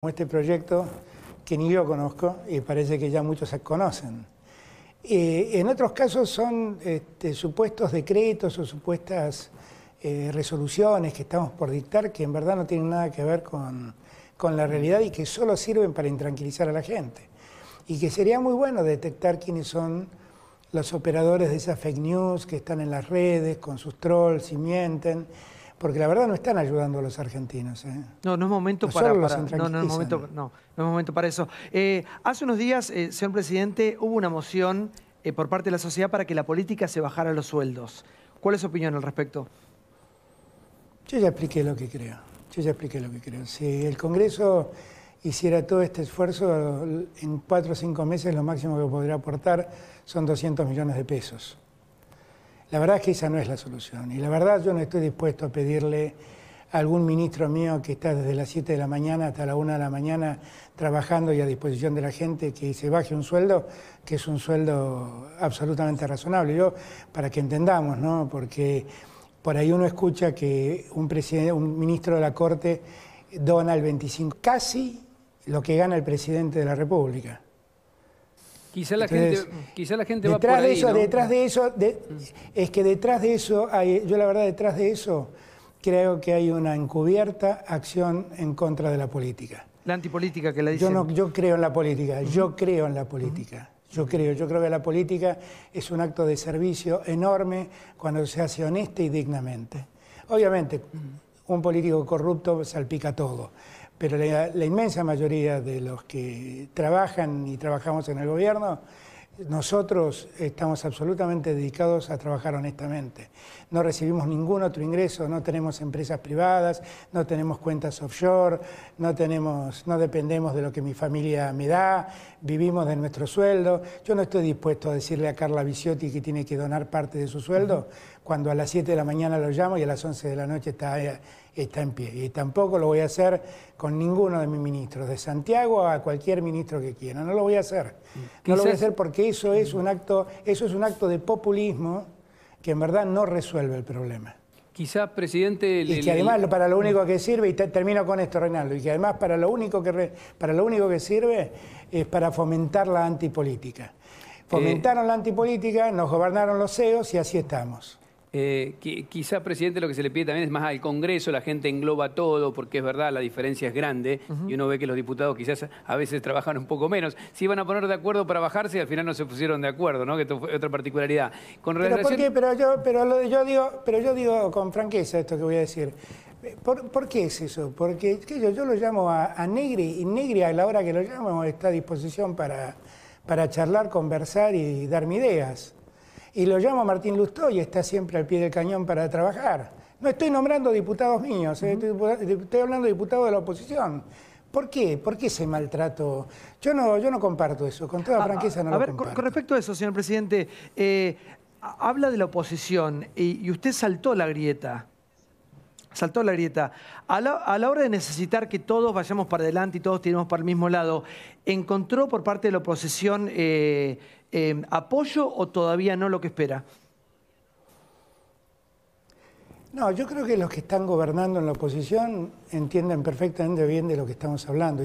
como este proyecto que ni yo conozco y parece que ya muchos se conocen. Eh, en otros casos son este, supuestos decretos o supuestas eh, resoluciones que estamos por dictar que en verdad no tienen nada que ver con, con, la realidad y que solo sirven para intranquilizar a la gente. Y que sería muy bueno detectar quiénes son los operadores de esas fake news que están en las redes con sus trolls y mienten porque la verdad no están ayudando a los argentinos. ¿eh? No, no es momento para, no, no, es momento, para eso. Eh, hace unos días, eh, señor presidente, hubo una moción por parte de la sociedad para que la política se bajara los sueldos. ¿Cuál es su opinión al respecto? Yo ya expliqué lo que creo. Yo ya expliqué lo que creo. Si el Congreso hiciera todo este esfuerzo, en cuatro o cinco meses lo máximo que podría aportar son 200 millones de pesos. La verdad es que esa no es la solución. Y la verdad yo no estoy dispuesto a pedirle a algún ministro mío que está desde las 7 de la mañana hasta la 1 de la mañana trabajando y a disposición de la gente que se baje un sueldo, que es un sueldo absolutamente razonable. Yo, para que entendamos, ¿no? Porque por ahí uno escucha que un, un ministro de la Corte dona el 25, casi lo que gana el presidente de la República. Quizá la gente, quizá la gente detrás va por ahí, de eso, Detrás de eso, mm. es que detrás de eso, hay, yo la verdad detrás de eso creo que hay una encubierta acción en contra de la política. La antipolítica que la dicen. Yo, no, yo creo en la política, yo creo en la política. Yo creo, yo creo que la política es un acto de servicio enorme cuando se hace honesta y dignamente. Obviamente, un político corrupto salpica todo, pero la, inmensa mayoría de los que trabajan y trabajamos en el gobierno, nosotros estamos absolutamente dedicados a trabajar honestamente. No recibimos ningún otro ingreso, no tenemos empresas privadas, no tenemos cuentas offshore, no, tenemos, no dependemos de lo que mi familia me da, vivimos de nuestro sueldo. Yo no estoy dispuesto a decirle a Carla Viciotti que tiene que donar parte de su sueldo cuando a las 7 de la mañana lo llamo y a las 11 de la noche está está en pie. Y tampoco lo voy a hacer con ninguno de mis ministros, de Santiago a cualquier ministro que quiera. No lo voy a hacer. No lo voy a hacer porque eso es un acto, eso es un acto de populismo que en verdad no resuelve el problema. Quizás, presidente... y que además para lo mm. único que sirve, y termino con esto, Reinaldo, y que además para lo único que, para lo único que sirve es para fomentar la antipolítica. Eh, Fomentaron la antipolítica, nos gobernaron los CEOs y así estamos. Eh, quizá, presidente, lo que se le pide también es más al Congreso, la gente engloba todo, porque es verdad, la diferencia es grande y uno ve que los diputados quizás a veces trabajan un poco menos. si iban a poner de acuerdo para bajarse y al final no se pusieron de acuerdo, ¿no? Que esto fue otra particularidad. pero, pero, yo, pero, yo digo, pero yo digo con franqueza esto que voy a decir. ¿Por, qué es eso? Porque yo, lo llamo a, Negri y Negri a la hora que lo llamo está a disposición para, para charlar, conversar y darme ideas. Y lo llamo Martín Lustó y está siempre al pie del cañón para trabajar. No estoy nombrando diputados míos, eh, estoy, hablando de diputados de la oposición. ¿Por qué? ¿Por qué ese maltrato? Yo no, yo no comparto eso, con toda franqueza no comparto. a ver, Con respecto a eso, señor presidente, eh, habla de la oposición y, usted saltó la grieta saltó la grieta. A la, hora de necesitar que todos vayamos para adelante y todos tiremos para el mismo lado, ¿encontró por parte de la oposición eh, eh, apoyo o todavía no lo que espera? No, yo creo que los que están gobernando en la oposición entienden perfectamente bien de lo que estamos hablando.